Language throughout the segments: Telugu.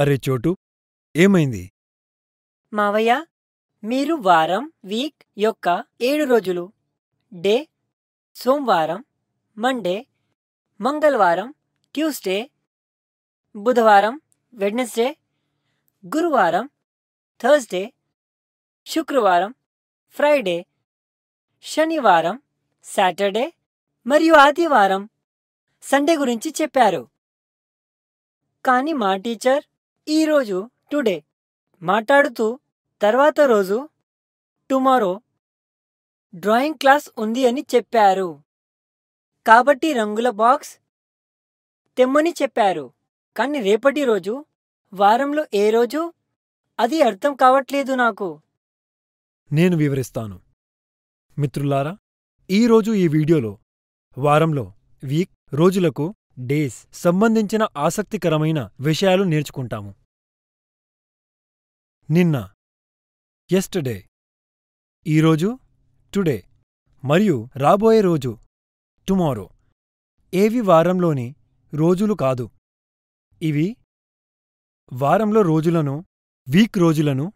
అరే చోటు ఏమైంది మావయ్య మీరు వారం వీక్ యొక్క ఏడు రోజులు డే సోమవారం మండే మంగళవారం ట్యూస్డే బుధవారం వెడ్నెస్డే గురువారం థర్స్డే శుక్రవారం ఫ్రైడే శనివారం సాటర్డే మరియు ఆదివారం సండే గురించి చెప్పారు కాని మా టీచర్ ఈరోజు టుడే మాట్లాడుతూ తర్వాత రోజు టుమారో డ్రాయింగ్ క్లాస్ ఉంది అని చెప్పారు కాబట్టి రంగుల బాక్స్ తెమ్మని చెప్పారు కానీ రేపటి రోజు వారంలో ఏ రోజు అది అర్థం కావట్లేదు నాకు నేను వివరిస్తాను మిత్రులారా ఈరోజు ఈ వీడియోలో వారంలో వీక్ రోజులకు డేస్ సంబంధించిన ఆసక్తికరమైన విషయాలు నేర్చుకుంటాము నిన్న ఎస్టర్డే ఈరోజు టుడే మరియు రాబోయే రోజు టుమారో ఏవి వారంలోని రోజులు కాదు ఇవి వారంలో రోజులను వీక్ రోజులను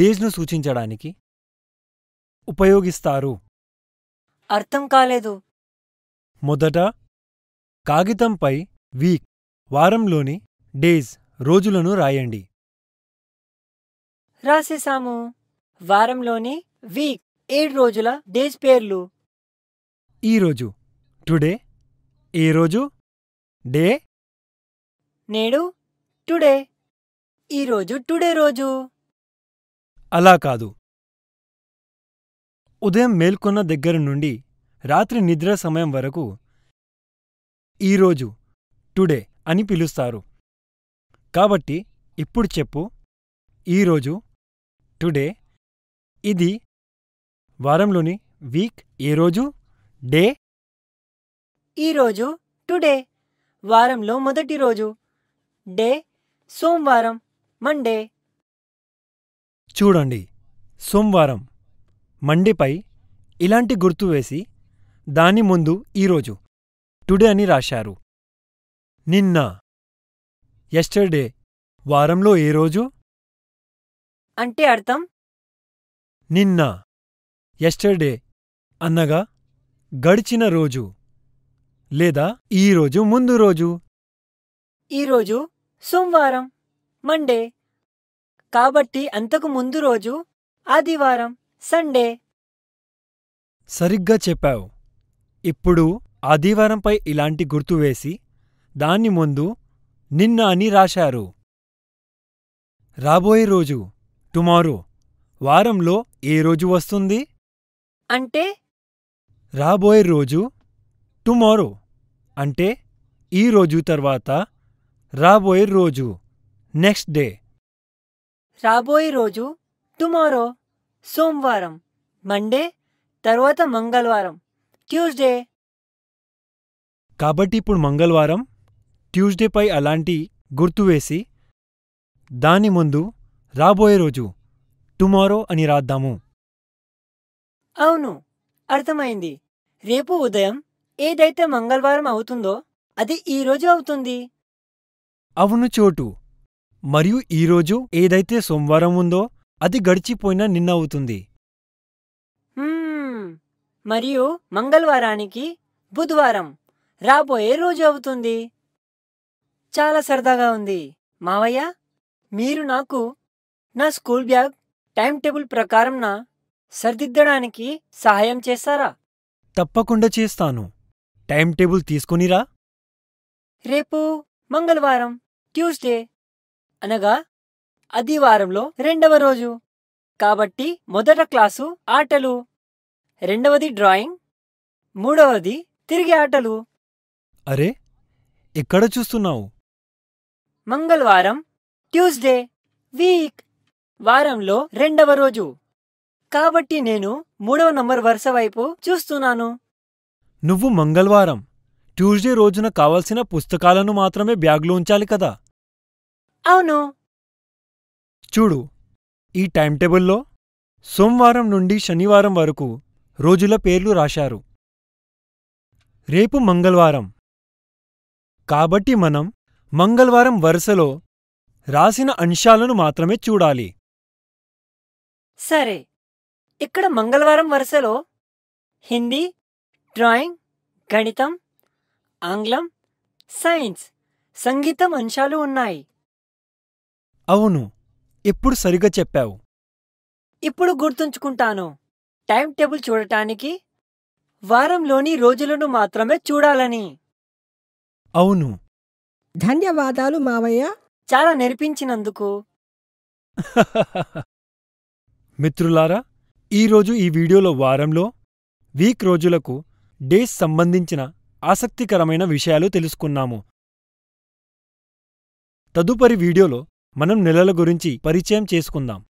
డేజ్ను సూచించడానికి ఉపయోగిస్తారు అర్థం కాలేదు మొదట కాగితంపై వీక్ వారంలోని డేస్ రోజులను రాయండి రాసేశాము వారంలోని వీక్ ఏడు రోజుల డేస్ పేర్లు ఈరోజు టుడే ఏ రోజు డే నేడు టుడే ఈరోజు టుడే రోజు అలా కాదు ఉదయం మేల్కొన్న దగ్గర నుండి రాత్రి నిద్ర సమయం వరకు ఈరోజు టుడే అని పిలుస్తారు కాబట్టి ఇప్పుడు చెప్పు ఈరోజు టుడే ఇది వారంలోని వీక్ ఏ రోజు డే ఈరోజు టుడే వారంలో మొదటి రోజు డే సోమవారం మండే చూడండి సోమవారం మండేపై ఇలాంటి గుర్తు వేసి దాని ముందు ఈరోజు టుడే అని రాశారు నిన్న ఎస్టర్డే వారంలో ఏ రోజు అంటే అర్థం నిన్న ఎస్టర్డే అన్నగా గడిచిన రోజు లేదా ఈరోజు ముందు రోజు ఈరోజు సోమవారం మండే కాబట్టి అంతకు ముందు రోజు ఆదివారం సండే సరిగ్గా చెప్పావు ఇప్పుడు ఆదివారంపై ఇలాంటి గుర్తు వేసి దాని ముందు నిన్న అని రాశారు రాబోయే రోజు టుమారో వారంలో ఏ రోజు వస్తుంది అంటే రాబోయే రోజు టుమారో అంటే ఈ రోజు తర్వాత రాబోయే రోజు నెక్స్ట్ డే రాబోయే రోజు టుమారో సోమవారం మండే తర్వాత మంగళవారం ట్యూస్డే కాబట్టి ఇప్పుడు మంగళవారం ట్యూస్డేపై అలాంటి గుర్తు వేసి దాని ముందు రాబోయే రోజు టుమారో అని రాద్దాము అవును అర్థమైంది రేపు ఉదయం ఏదైతే మంగళవారం అవుతుందో అది ఈరోజు అవుతుంది అవును చోటు మరియు ఈరోజు ఏదైతే సోమవారం ఉందో అది గడిచిపోయిన నిన్న అవుతుంది మరియు మంగళవారానికి బుధవారం రాబోయే రోజు అవుతుంది చాలా సరదాగా ఉంది మావయ్య మీరు నాకు నా స్కూల్ బ్యాగ్ టైం టేబుల్ ప్రకారం నా సహాయం చేస్తారా తప్పకుండా చేస్తాను టైం టేబుల్ తీసుకునిరా రేపు మంగళవారం ట్యూస్డే అనగా ఆదివారంలో రెండవ రోజు కాబట్టి మొదట క్లాసు ఆటలు రెండవది డ్రాయింగ్ మూడవది తిరిగి ఆటలు అరే ఎక్కడ చూస్తున్నావు మంగళవారం ట్యూస్డే వీక్ వారంలో రెండవ రోజు కాబట్టి నేను మూడవ నంబర్ వరుస వైపు చూస్తున్నాను నువ్వు మంగళవారం ట్యూస్డే రోజున కావలసిన పుస్తకాలను మాత్రమే బ్యాగ్లో ఉంచాలి కదా అవును చూడు ఈ టైం టేబుల్లో సోమవారం నుండి శనివారం వరకు రోజుల పేర్లు రాశారు రేపు మంగళవారం కాబట్టి మనం మంగళవారం వరుసలో రాసిన అంశాలను మాత్రమే చూడాలి సరే ఇక్కడ మంగళవారం వరుసలో హిందీ డ్రాయింగ్ గణితం ఆంగ్లం సైన్స్ సంగీతం అంశాలు ఉన్నాయి అవును ఎప్పుడు సరిగా చెప్పావు ఇప్పుడు గుర్తుంచుకుంటాను టైం టేబుల్ చూడటానికి వారంలోని రోజులను మాత్రమే చూడాలని అవును ధన్యవాదాలు మావయ్య చాలా నేర్పించినందుకు మిత్రులారా ఈరోజు ఈ వీడియోలో వారంలో వీక్ రోజులకు డేస్ సంబంధించిన ఆసక్తికరమైన విషయాలు తెలుసుకున్నాము తదుపరి వీడియోలో మనం నెలల గురించి పరిచయం చేసుకుందాం